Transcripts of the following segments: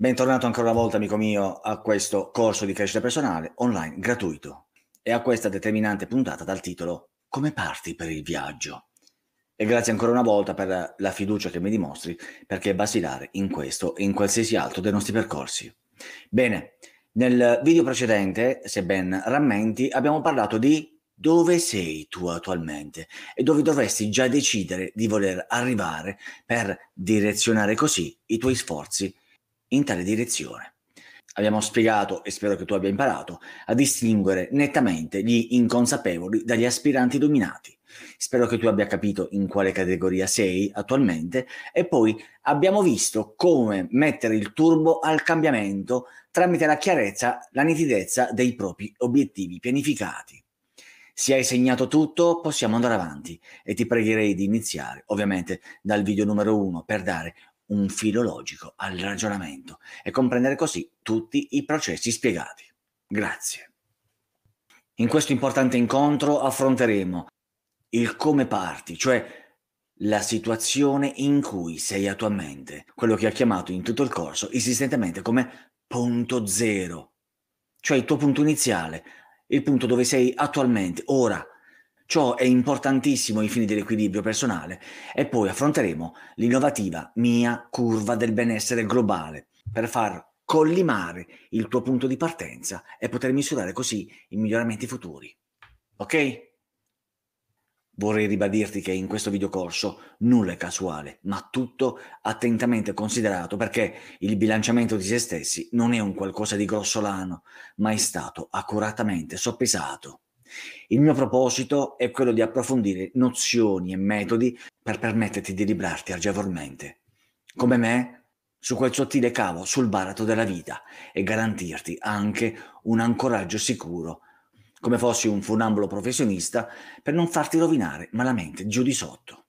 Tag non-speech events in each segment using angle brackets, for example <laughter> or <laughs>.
Bentornato ancora una volta, amico mio, a questo corso di crescita personale online gratuito e a questa determinante puntata dal titolo Come parti per il viaggio? E grazie ancora una volta per la fiducia che mi dimostri perché è basilare in questo e in qualsiasi altro dei nostri percorsi. Bene, nel video precedente, se ben rammenti, abbiamo parlato di dove sei tu attualmente e dove dovresti già decidere di voler arrivare per direzionare così i tuoi sforzi in tale direzione. Abbiamo spiegato, e spero che tu abbia imparato, a distinguere nettamente gli inconsapevoli dagli aspiranti dominati. Spero che tu abbia capito in quale categoria sei attualmente e poi abbiamo visto come mettere il turbo al cambiamento tramite la chiarezza, la nitidezza dei propri obiettivi pianificati. Se hai segnato tutto possiamo andare avanti e ti pregherei di iniziare ovviamente dal video numero 1 per dare un filo logico al ragionamento e comprendere così tutti i processi spiegati. Grazie. In questo importante incontro affronteremo il come parti, cioè la situazione in cui sei attualmente, quello che ha chiamato in tutto il corso insistentemente come punto zero, cioè il tuo punto iniziale, il punto dove sei attualmente, ora, Ciò è importantissimo ai fini dell'equilibrio personale e poi affronteremo l'innovativa mia curva del benessere globale per far collimare il tuo punto di partenza e poter misurare così i miglioramenti futuri. Ok? Vorrei ribadirti che in questo videocorso nulla è casuale, ma tutto attentamente considerato perché il bilanciamento di se stessi non è un qualcosa di grossolano, ma è stato accuratamente soppesato. Il mio proposito è quello di approfondire nozioni e metodi per permetterti di librarti agevolmente. Come me, su quel sottile cavo, sul barato della vita e garantirti anche un ancoraggio sicuro, come fossi un funambolo professionista, per non farti rovinare malamente giù di sotto.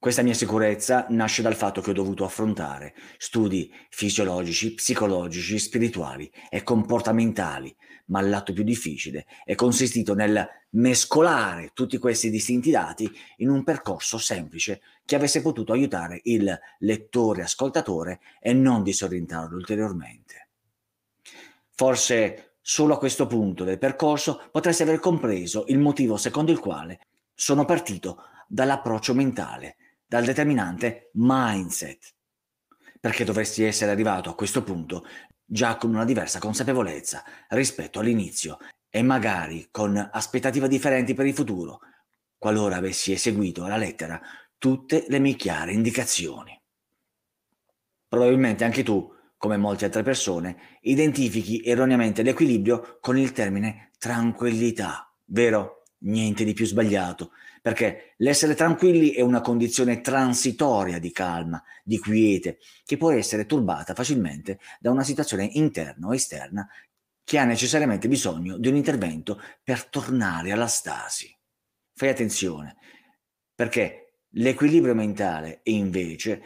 Questa mia sicurezza nasce dal fatto che ho dovuto affrontare studi fisiologici, psicologici, spirituali e comportamentali, ma l'atto più difficile è consistito nel mescolare tutti questi distinti dati in un percorso semplice che avesse potuto aiutare il lettore ascoltatore e non disorientarlo ulteriormente. Forse solo a questo punto del percorso potreste aver compreso il motivo secondo il quale sono partito dall'approccio mentale dal determinante mindset, perché dovresti essere arrivato a questo punto già con una diversa consapevolezza rispetto all'inizio e magari con aspettative differenti per il futuro, qualora avessi eseguito alla lettera tutte le mie chiare indicazioni. Probabilmente anche tu, come molte altre persone, identifichi erroneamente l'equilibrio con il termine tranquillità, vero? niente di più sbagliato, perché l'essere tranquilli è una condizione transitoria di calma, di quiete, che può essere turbata facilmente da una situazione interna o esterna che ha necessariamente bisogno di un intervento per tornare alla stasi. Fai attenzione, perché l'equilibrio mentale, invece,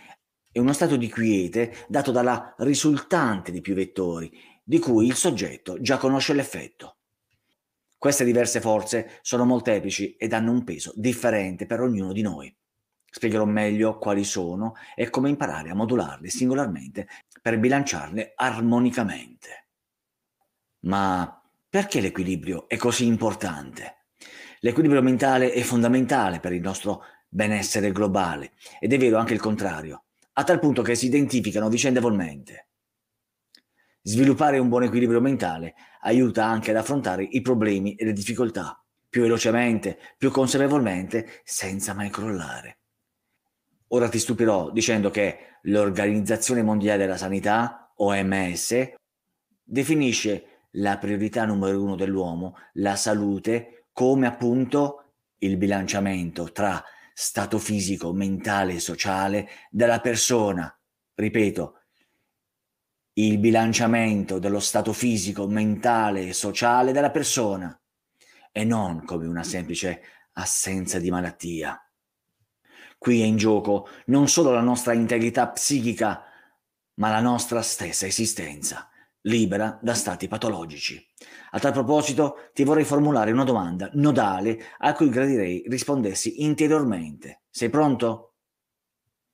è uno stato di quiete dato dalla risultante di più vettori, di cui il soggetto già conosce l'effetto. Queste diverse forze sono molteplici ed hanno un peso differente per ognuno di noi. Spiegherò meglio quali sono e come imparare a modularle singolarmente per bilanciarle armonicamente. Ma perché l'equilibrio è così importante? L'equilibrio mentale è fondamentale per il nostro benessere globale ed è vero anche il contrario, a tal punto che si identificano vicendevolmente. Sviluppare un buon equilibrio mentale aiuta anche ad affrontare i problemi e le difficoltà più velocemente, più consapevolmente, senza mai crollare. Ora ti stupirò dicendo che l'Organizzazione Mondiale della Sanità, OMS, definisce la priorità numero uno dell'uomo, la salute, come appunto il bilanciamento tra stato fisico, mentale e sociale della persona, ripeto, il bilanciamento dello stato fisico, mentale e sociale della persona e non come una semplice assenza di malattia. Qui è in gioco non solo la nostra integrità psichica, ma la nostra stessa esistenza, libera da stati patologici. A tal proposito ti vorrei formulare una domanda nodale a cui gradirei rispondessi interiormente. Sei pronto?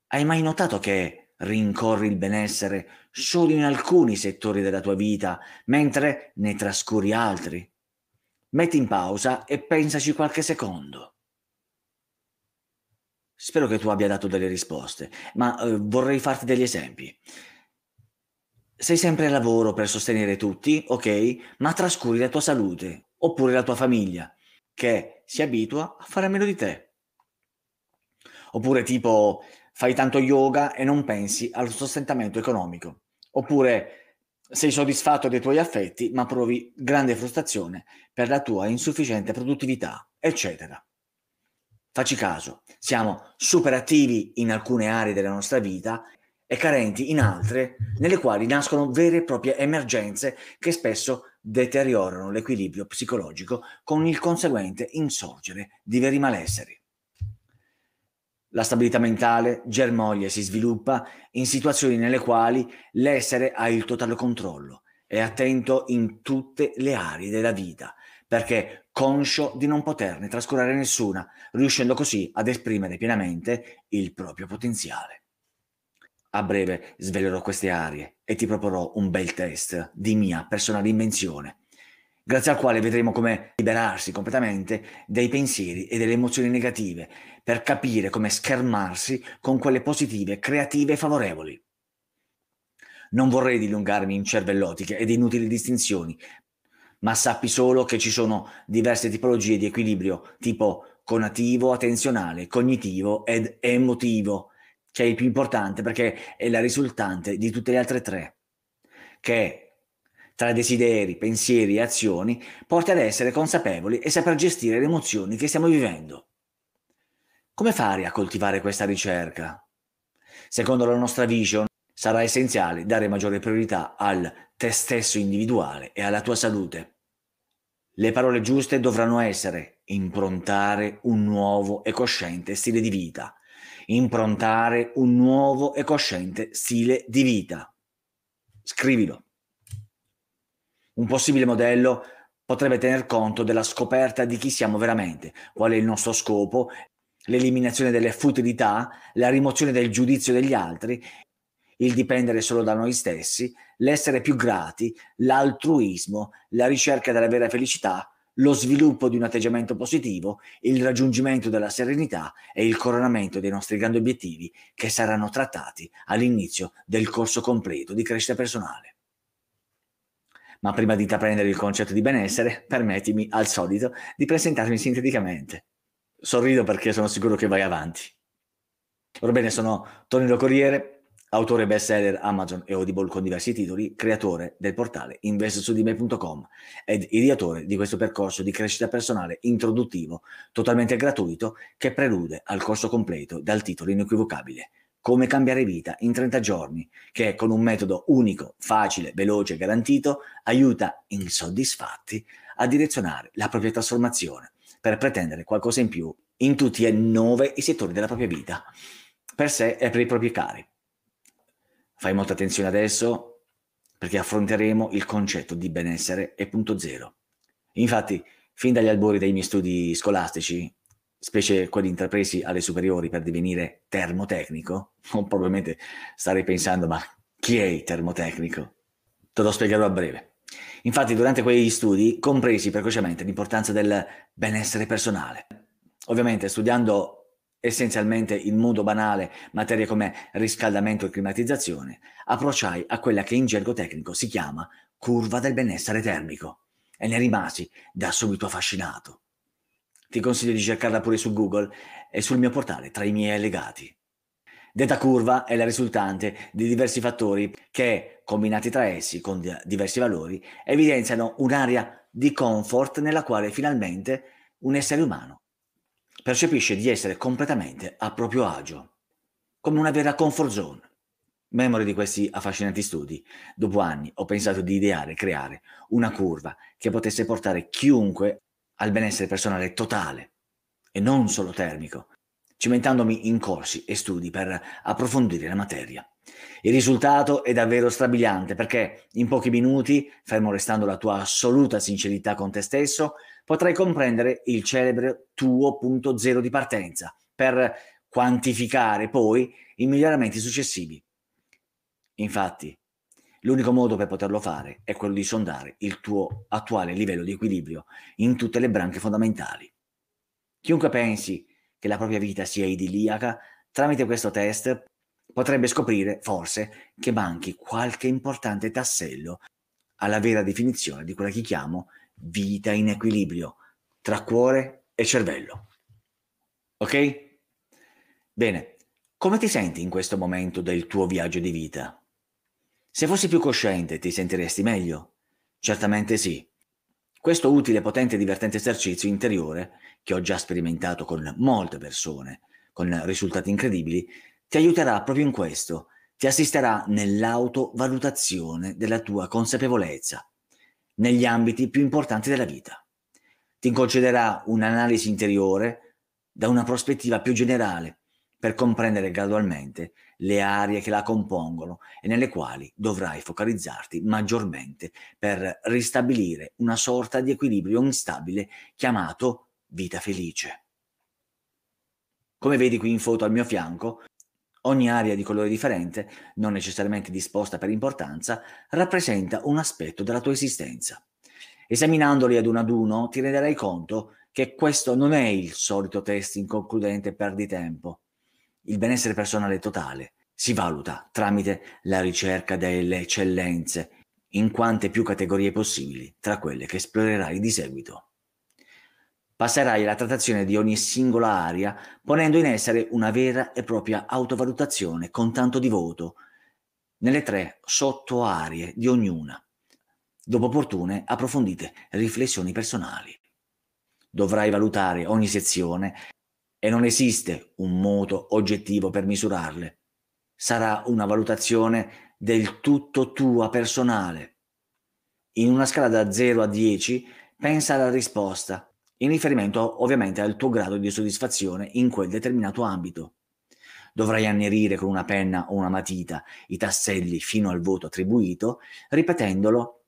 Hai mai notato che rincorri il benessere solo in alcuni settori della tua vita, mentre ne trascuri altri. Metti in pausa e pensaci qualche secondo. Spero che tu abbia dato delle risposte, ma eh, vorrei farti degli esempi. Sei sempre al lavoro per sostenere tutti, ok, ma trascuri la tua salute oppure la tua famiglia, che si abitua a fare a meno di te. Oppure tipo fai tanto yoga e non pensi al sostentamento economico. Oppure sei soddisfatto dei tuoi affetti ma provi grande frustrazione per la tua insufficiente produttività, eccetera. Facci caso, siamo super attivi in alcune aree della nostra vita e carenti in altre nelle quali nascono vere e proprie emergenze che spesso deteriorano l'equilibrio psicologico con il conseguente insorgere di veri malesseri. La stabilità mentale germoglia e si sviluppa in situazioni nelle quali l'essere ha il totale controllo, è attento in tutte le aree della vita, perché conscio di non poterne trascurare nessuna, riuscendo così ad esprimere pienamente il proprio potenziale. A breve svelerò queste aree e ti proporrò un bel test di mia personale invenzione grazie al quale vedremo come liberarsi completamente dai pensieri e delle emozioni negative, per capire come schermarsi con quelle positive, creative e favorevoli. Non vorrei dilungarmi in cervellotiche ed inutili distinzioni, ma sappi solo che ci sono diverse tipologie di equilibrio, tipo conativo, attenzionale, cognitivo ed emotivo, che è il più importante perché è la risultante di tutte le altre tre, che è tra desideri, pensieri e azioni porta ad essere consapevoli e saper gestire le emozioni che stiamo vivendo. Come fare a coltivare questa ricerca? Secondo la nostra vision sarà essenziale dare maggiore priorità al te stesso individuale e alla tua salute. Le parole giuste dovranno essere improntare un nuovo e cosciente stile di vita, improntare un nuovo e cosciente stile di vita. Scrivilo. Un possibile modello potrebbe tener conto della scoperta di chi siamo veramente, qual è il nostro scopo, l'eliminazione delle futilità, la rimozione del giudizio degli altri, il dipendere solo da noi stessi, l'essere più grati, l'altruismo, la ricerca della vera felicità, lo sviluppo di un atteggiamento positivo, il raggiungimento della serenità e il coronamento dei nostri grandi obiettivi che saranno trattati all'inizio del corso completo di crescita personale. Ma prima di intraprendere il concetto di benessere, permettimi, al solito, di presentarmi sinteticamente. Sorrido perché sono sicuro che vai avanti. Orbene, sono Tonino Corriere, autore bestseller Amazon e Audible con diversi titoli, creatore del portale investsudime.com ed ideatore di questo percorso di crescita personale introduttivo, totalmente gratuito, che prelude al corso completo dal titolo inequivocabile come cambiare vita in 30 giorni, che con un metodo unico, facile, veloce e garantito aiuta insoddisfatti a direzionare la propria trasformazione per pretendere qualcosa in più in tutti e nove i settori della propria vita, per sé e per i propri cari. Fai molta attenzione adesso perché affronteremo il concetto di benessere e punto zero. Infatti, fin dagli albori dei miei studi scolastici, specie quelli intrapresi alle superiori per divenire termotecnico, <laughs> o probabilmente starei pensando, ma chi è il termotecnico? Te lo spiegherò a breve. Infatti, durante quegli studi compresi precocemente l'importanza del benessere personale. Ovviamente, studiando essenzialmente in modo banale materie come riscaldamento e climatizzazione, approcciai a quella che in gergo tecnico si chiama curva del benessere termico e ne rimasi da subito affascinato. Ti consiglio di cercarla pure su Google e sul mio portale tra i miei allegati. Detta curva è la risultante di diversi fattori che, combinati tra essi con diversi valori, evidenziano un'area di comfort nella quale finalmente un essere umano percepisce di essere completamente a proprio agio, come una vera comfort zone. Memore di questi affascinanti studi, dopo anni ho pensato di ideare e creare una curva che potesse portare chiunque al benessere personale totale e non solo termico, cimentandomi in corsi e studi per approfondire la materia. Il risultato è davvero strabiliante perché in pochi minuti, fermo restando la tua assoluta sincerità con te stesso, potrai comprendere il celebre tuo punto zero di partenza per quantificare poi i miglioramenti successivi. Infatti, L'unico modo per poterlo fare è quello di sondare il tuo attuale livello di equilibrio in tutte le branche fondamentali. Chiunque pensi che la propria vita sia idilliaca, tramite questo test potrebbe scoprire, forse, che manchi qualche importante tassello alla vera definizione di quella che chiamo vita in equilibrio tra cuore e cervello. Ok? Bene, come ti senti in questo momento del tuo viaggio di vita? Se fossi più cosciente ti sentiresti meglio? Certamente sì. Questo utile, potente e divertente esercizio interiore, che ho già sperimentato con molte persone, con risultati incredibili, ti aiuterà proprio in questo, ti assisterà nell'autovalutazione della tua consapevolezza, negli ambiti più importanti della vita. Ti concederà un'analisi interiore da una prospettiva più generale, per comprendere gradualmente le aree che la compongono e nelle quali dovrai focalizzarti maggiormente per ristabilire una sorta di equilibrio instabile chiamato vita felice. Come vedi qui in foto al mio fianco, ogni area di colore differente, non necessariamente disposta per importanza, rappresenta un aspetto della tua esistenza. Esaminandoli ad uno ad uno ti renderai conto che questo non è il solito test inconcludente per di tempo. Il benessere personale totale si valuta tramite la ricerca delle eccellenze in quante più categorie possibili tra quelle che esplorerai di seguito. Passerai alla trattazione di ogni singola area ponendo in essere una vera e propria autovalutazione con tanto di voto nelle tre sotto aree di ognuna, dopo opportune approfondite riflessioni personali. Dovrai valutare ogni sezione e non esiste un modo oggettivo per misurarle. Sarà una valutazione del tutto tua personale. In una scala da 0 a 10 pensa alla risposta, in riferimento ovviamente al tuo grado di soddisfazione in quel determinato ambito. Dovrai annerire con una penna o una matita i tasselli fino al voto attribuito, ripetendolo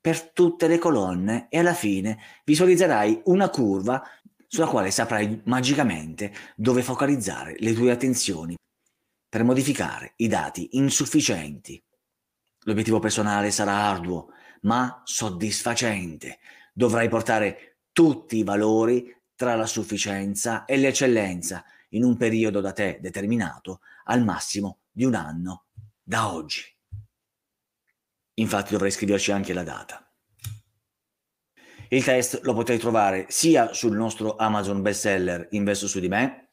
per tutte le colonne e alla fine visualizzerai una curva sulla quale saprai magicamente dove focalizzare le tue attenzioni per modificare i dati insufficienti. L'obiettivo personale sarà arduo, ma soddisfacente. Dovrai portare tutti i valori tra la sufficienza e l'eccellenza in un periodo da te determinato al massimo di un anno da oggi. Infatti dovrai scriverci anche la data. Il test lo potrai trovare sia sul nostro Amazon bestseller Investo su di me,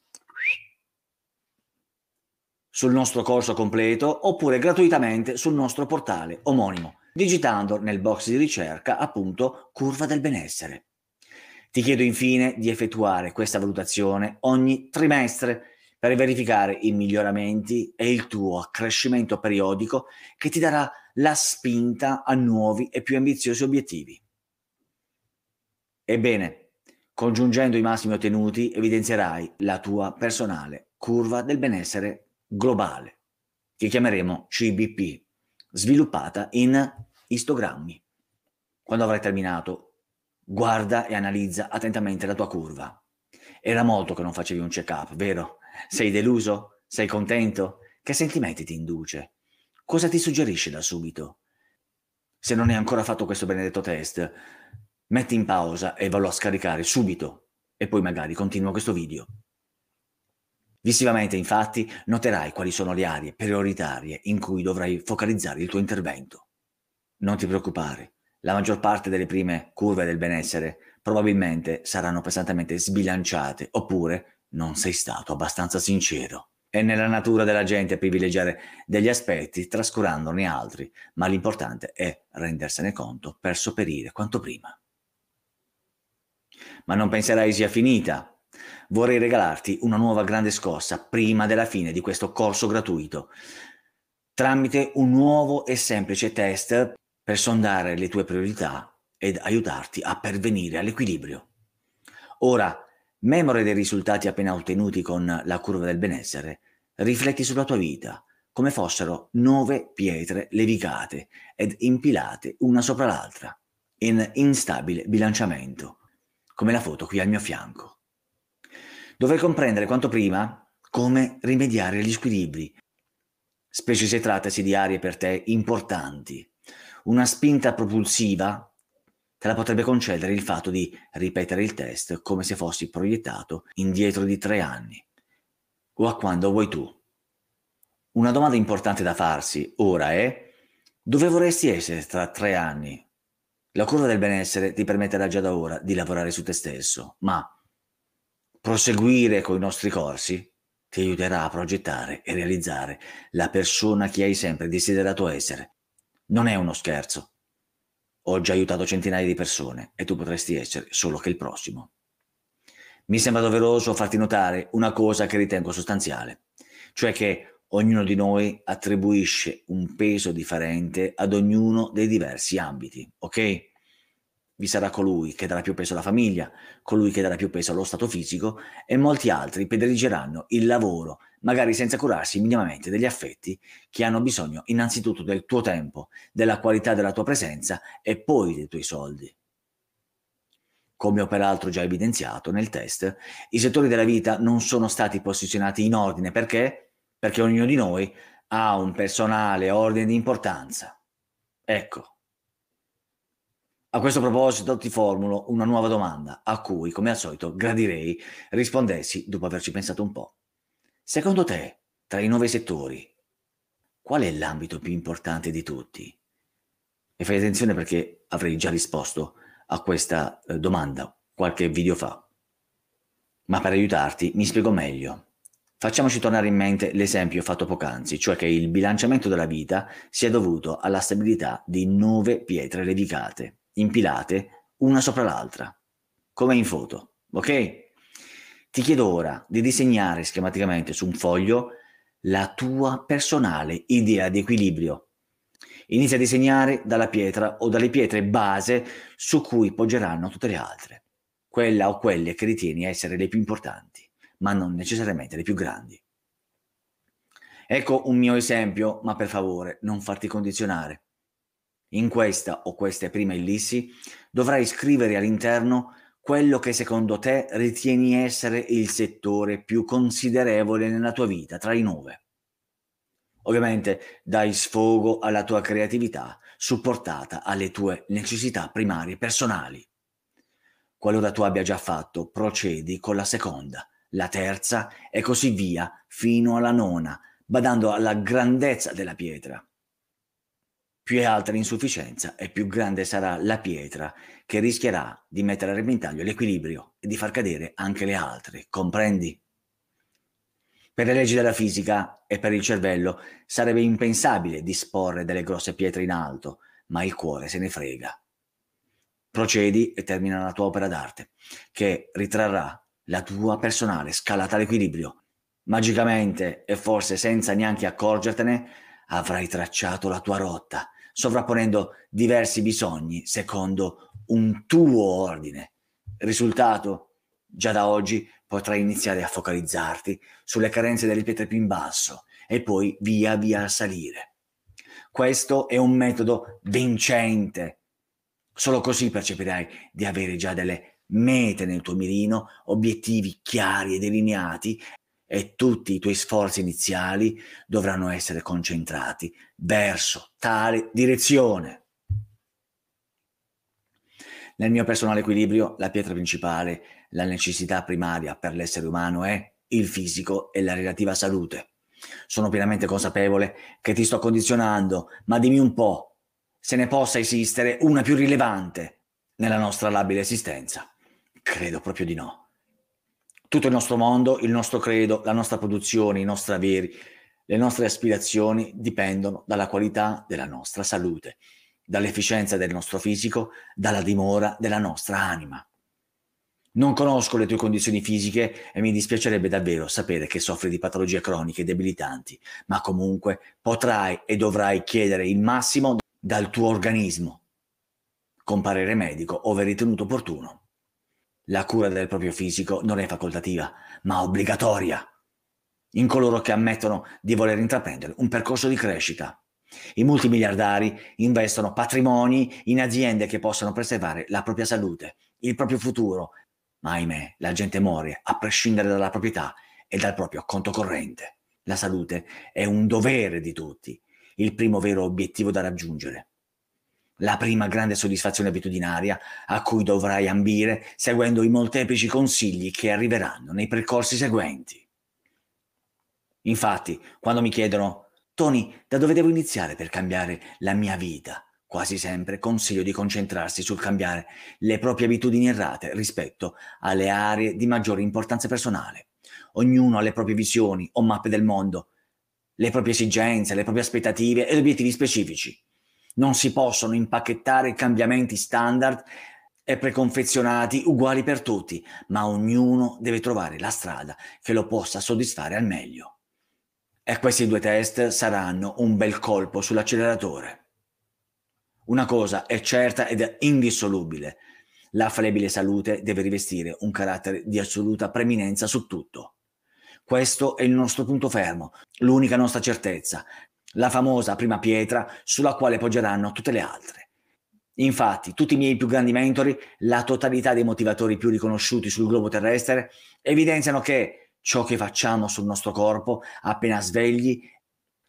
sul nostro corso completo oppure gratuitamente sul nostro portale omonimo, digitando nel box di ricerca appunto Curva del benessere. Ti chiedo infine di effettuare questa valutazione ogni trimestre per verificare i miglioramenti e il tuo accrescimento periodico che ti darà la spinta a nuovi e più ambiziosi obiettivi. Ebbene, congiungendo i massimi ottenuti evidenzierai la tua personale curva del benessere globale, che chiameremo CBP, sviluppata in istogrammi. Quando avrai terminato, guarda e analizza attentamente la tua curva. Era molto che non facevi un check-up, vero? Sei deluso? Sei contento? Che sentimenti ti induce? Cosa ti suggerisce da subito? Se non hai ancora fatto questo benedetto test, metti in pausa e vallo a scaricare subito e poi magari continua questo video. Visivamente infatti noterai quali sono le aree prioritarie in cui dovrai focalizzare il tuo intervento. Non ti preoccupare, la maggior parte delle prime curve del benessere probabilmente saranno pesantemente sbilanciate oppure non sei stato abbastanza sincero. È nella natura della gente privilegiare degli aspetti trascurandone altri, ma l'importante è rendersene conto per sopperire quanto prima ma non penserai sia finita. Vorrei regalarti una nuova grande scossa prima della fine di questo corso gratuito, tramite un nuovo e semplice test per sondare le tue priorità ed aiutarti a pervenire all'equilibrio. Ora, memore dei risultati appena ottenuti con la curva del benessere, rifletti sulla tua vita come fossero nove pietre levicate ed impilate una sopra l'altra, in instabile bilanciamento come la foto qui al mio fianco. Dovrei comprendere quanto prima come rimediare agli squilibri, specie se trattasi di aree per te importanti. Una spinta propulsiva te la potrebbe concedere il fatto di ripetere il test come se fossi proiettato indietro di tre anni o a quando vuoi tu. Una domanda importante da farsi ora è dove vorresti essere tra tre anni la curva del benessere ti permetterà già da ora di lavorare su te stesso, ma proseguire con i nostri corsi ti aiuterà a progettare e realizzare la persona che hai sempre desiderato essere. Non è uno scherzo. Ho già aiutato centinaia di persone e tu potresti essere solo che il prossimo. Mi sembra doveroso farti notare una cosa che ritengo sostanziale, cioè che Ognuno di noi attribuisce un peso differente ad ognuno dei diversi ambiti, ok? Vi sarà colui che darà più peso alla famiglia, colui che darà più peso allo stato fisico e molti altri prediligeranno il lavoro, magari senza curarsi minimamente degli affetti che hanno bisogno innanzitutto del tuo tempo, della qualità della tua presenza e poi dei tuoi soldi. Come ho peraltro già evidenziato nel test, i settori della vita non sono stati posizionati in ordine perché perché ognuno di noi ha un personale ordine di importanza. Ecco. A questo proposito ti formulo una nuova domanda a cui, come al solito, gradirei rispondessi dopo averci pensato un po'. Secondo te, tra i nove settori, qual è l'ambito più importante di tutti? E fai attenzione perché avrei già risposto a questa eh, domanda qualche video fa. Ma per aiutarti mi spiego meglio. Facciamoci tornare in mente l'esempio fatto poc'anzi, cioè che il bilanciamento della vita sia dovuto alla stabilità di nove pietre levicate, impilate una sopra l'altra, come in foto, ok? Ti chiedo ora di disegnare schematicamente su un foglio la tua personale idea di equilibrio. Inizia a disegnare dalla pietra o dalle pietre base su cui poggeranno tutte le altre, quella o quelle che ritieni essere le più importanti ma non necessariamente le più grandi. Ecco un mio esempio, ma per favore non farti condizionare. In questa o queste prime ellissi dovrai scrivere all'interno quello che secondo te ritieni essere il settore più considerevole nella tua vita tra i nove. Ovviamente dai sfogo alla tua creatività, supportata alle tue necessità primarie personali. Qualora tu abbia già fatto, procedi con la seconda, la terza e così via fino alla nona, badando alla grandezza della pietra. Più è alta l'insufficienza e più grande sarà la pietra che rischierà di mettere a repentaglio l'equilibrio e di far cadere anche le altre, comprendi? Per le leggi della fisica e per il cervello sarebbe impensabile disporre delle grosse pietre in alto, ma il cuore se ne frega. Procedi e termina la tua opera d'arte, che ritrarrà la tua personale scalata all'equilibrio. Magicamente, e forse senza neanche accorgertene, avrai tracciato la tua rotta, sovrapponendo diversi bisogni secondo un tuo ordine. Risultato? Già da oggi potrai iniziare a focalizzarti sulle carenze delle pietre più in basso e poi via via a salire. Questo è un metodo vincente. Solo così percepirai di avere già delle mete nel tuo mirino, obiettivi chiari e delineati e tutti i tuoi sforzi iniziali dovranno essere concentrati verso tale direzione. Nel mio personale equilibrio, la pietra principale, la necessità primaria per l'essere umano è il fisico e la relativa salute. Sono pienamente consapevole che ti sto condizionando, ma dimmi un po' se ne possa esistere una più rilevante nella nostra labile esistenza. Credo proprio di no. Tutto il nostro mondo, il nostro credo, la nostra produzione, i nostri averi, le nostre aspirazioni dipendono dalla qualità della nostra salute, dall'efficienza del nostro fisico, dalla dimora della nostra anima. Non conosco le tue condizioni fisiche e mi dispiacerebbe davvero sapere che soffri di patologie croniche e debilitanti, ma comunque potrai e dovrai chiedere il massimo dal tuo organismo, con parere medico ove ritenuto opportuno. La cura del proprio fisico non è facoltativa, ma obbligatoria in coloro che ammettono di voler intraprendere un percorso di crescita. I multimiliardari investono patrimoni in aziende che possano preservare la propria salute, il proprio futuro, ma ahimè la gente muore a prescindere dalla proprietà e dal proprio conto corrente. La salute è un dovere di tutti, il primo vero obiettivo da raggiungere la prima grande soddisfazione abitudinaria a cui dovrai ambire seguendo i molteplici consigli che arriveranno nei percorsi seguenti. Infatti, quando mi chiedono, Tony, da dove devo iniziare per cambiare la mia vita? Quasi sempre consiglio di concentrarsi sul cambiare le proprie abitudini errate rispetto alle aree di maggiore importanza personale. Ognuno ha le proprie visioni o mappe del mondo, le proprie esigenze, le proprie aspettative ed obiettivi specifici. Non si possono impacchettare cambiamenti standard e preconfezionati uguali per tutti, ma ognuno deve trovare la strada che lo possa soddisfare al meglio. E questi due test saranno un bel colpo sull'acceleratore. Una cosa è certa ed è indissolubile. La flebile salute deve rivestire un carattere di assoluta preminenza su tutto. Questo è il nostro punto fermo, l'unica nostra certezza, la famosa prima pietra sulla quale poggeranno tutte le altre. Infatti, tutti i miei più grandi mentori, la totalità dei motivatori più riconosciuti sul globo terrestre, evidenziano che ciò che facciamo sul nostro corpo, appena svegli,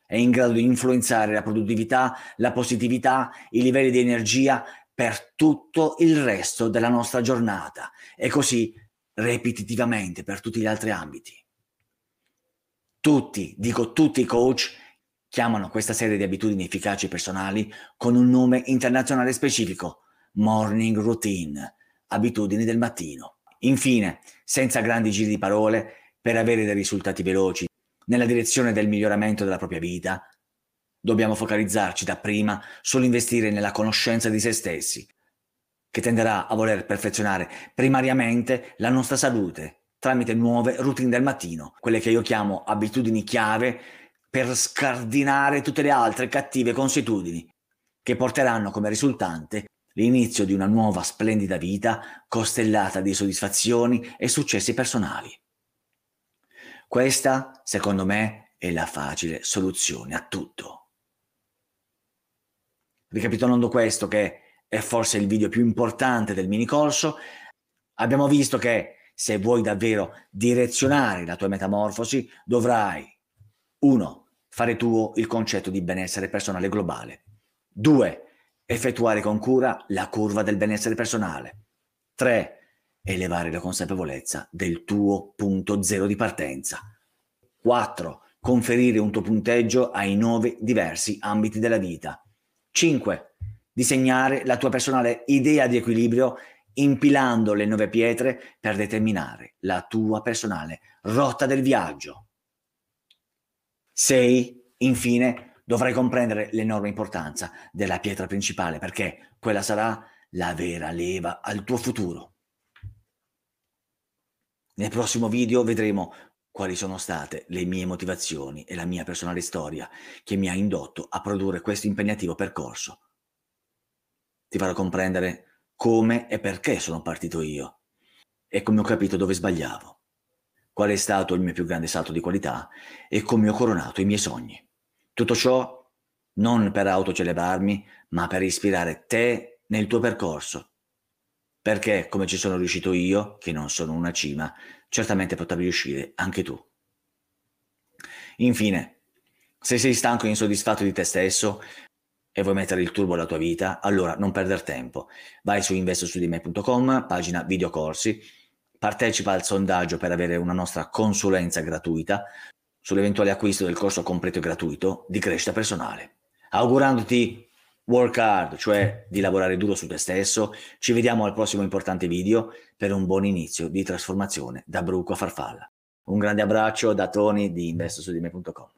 è in grado di influenzare la produttività, la positività, i livelli di energia per tutto il resto della nostra giornata e così ripetitivamente per tutti gli altri ambiti. Tutti, dico tutti i coach, Chiamano questa serie di abitudini efficaci e personali con un nome internazionale specifico, morning routine, abitudini del mattino. Infine, senza grandi giri di parole, per avere dei risultati veloci nella direzione del miglioramento della propria vita, dobbiamo focalizzarci dapprima sull'investire nella conoscenza di se stessi, che tenderà a voler perfezionare primariamente la nostra salute tramite nuove routine del mattino, quelle che io chiamo abitudini chiave per scardinare tutte le altre cattive consuetudini, che porteranno come risultante l'inizio di una nuova splendida vita costellata di soddisfazioni e successi personali. Questa, secondo me, è la facile soluzione a tutto. Ricapitolando questo, che è forse il video più importante del mini corso, abbiamo visto che se vuoi davvero direzionare la tua metamorfosi, dovrai 1. Fare tuo il concetto di benessere personale globale. 2. Effettuare con cura la curva del benessere personale. 3. Elevare la consapevolezza del tuo punto zero di partenza. 4. Conferire un tuo punteggio ai nove diversi ambiti della vita. 5. Disegnare la tua personale idea di equilibrio impilando le nove pietre per determinare la tua personale rotta del viaggio. 6. Infine, dovrai comprendere l'enorme importanza della pietra principale, perché quella sarà la vera leva al tuo futuro. Nel prossimo video vedremo quali sono state le mie motivazioni e la mia personale storia che mi ha indotto a produrre questo impegnativo percorso. Ti farò comprendere come e perché sono partito io e come ho capito dove sbagliavo qual è stato il mio più grande salto di qualità e come ho coronato i miei sogni. Tutto ciò non per autocelebrarmi, ma per ispirare te nel tuo percorso. Perché, come ci sono riuscito io, che non sono una cima, certamente potrai riuscire anche tu. Infine, se sei stanco e insoddisfatto di te stesso e vuoi mettere il turbo alla tua vita, allora non perdere tempo. Vai su investosudime.com, pagina videocorsi, Partecipa al sondaggio per avere una nostra consulenza gratuita sull'eventuale acquisto del corso completo e gratuito di crescita personale. Augurandoti work hard, cioè di lavorare duro su te stesso, ci vediamo al prossimo importante video per un buon inizio di trasformazione da bruco a farfalla. Un grande abbraccio da Tony di investosudime.com.